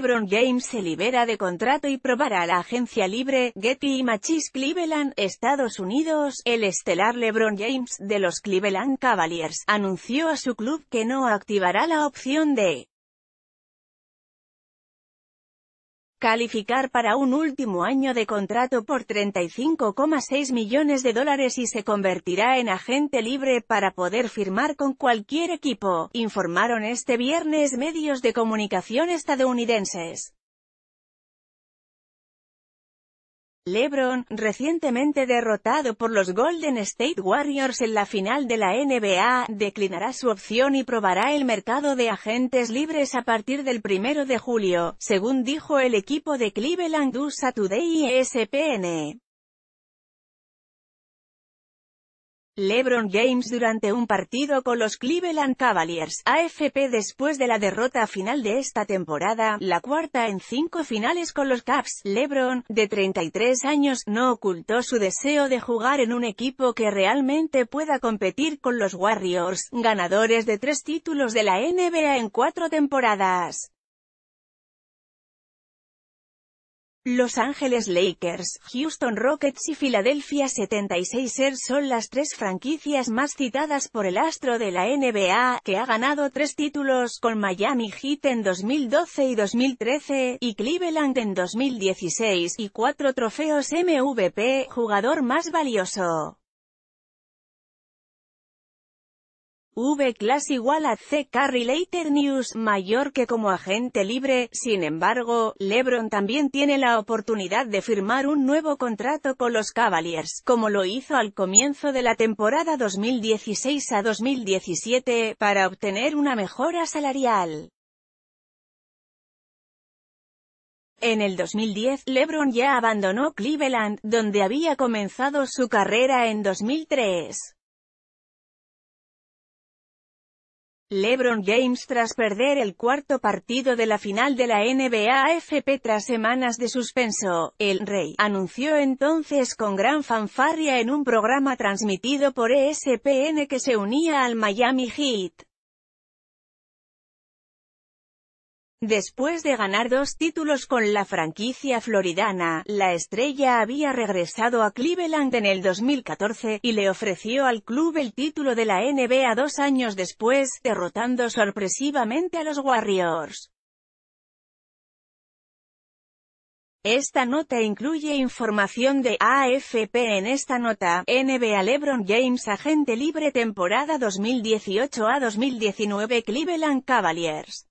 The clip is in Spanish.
LeBron James se libera de contrato y probará a la agencia libre, Getty Images Cleveland, Estados Unidos. El estelar LeBron James, de los Cleveland Cavaliers, anunció a su club que no activará la opción de calificar para un último año de contrato por 35,6 millones de dólares y se convertirá en agente libre para poder firmar con cualquier equipo, informaron este viernes medios de comunicación estadounidenses. LeBron, recientemente derrotado por los Golden State Warriors en la final de la NBA, declinará su opción y probará el mercado de agentes libres a partir del 1 de julio, según dijo el equipo de Cleveland USA Today y ESPN. LeBron James durante un partido con los Cleveland Cavaliers, AFP después de la derrota final de esta temporada, la cuarta en cinco finales con los Cavs, LeBron, de 33 años, no ocultó su deseo de jugar en un equipo que realmente pueda competir con los Warriors, ganadores de tres títulos de la NBA en cuatro temporadas. Los Angeles Lakers, Houston Rockets y Philadelphia 76ers son las tres franquicias más citadas por el astro de la NBA, que ha ganado tres títulos con Miami Heat en 2012 y 2013, y Cleveland en 2016, y cuatro trofeos MVP, jugador más valioso. V-Class igual a c carry News mayor que como agente libre, sin embargo, LeBron también tiene la oportunidad de firmar un nuevo contrato con los Cavaliers, como lo hizo al comienzo de la temporada 2016 a 2017, para obtener una mejora salarial. En el 2010, LeBron ya abandonó Cleveland, donde había comenzado su carrera en 2003. LeBron James tras perder el cuarto partido de la final de la NBA AFP tras semanas de suspenso, el Rey, anunció entonces con gran fanfarria en un programa transmitido por ESPN que se unía al Miami Heat. Después de ganar dos títulos con la franquicia floridana, la estrella había regresado a Cleveland en el 2014, y le ofreció al club el título de la NBA dos años después, derrotando sorpresivamente a los Warriors. Esta nota incluye información de AFP en esta nota, NBA LeBron James agente libre temporada 2018 a 2019 Cleveland Cavaliers.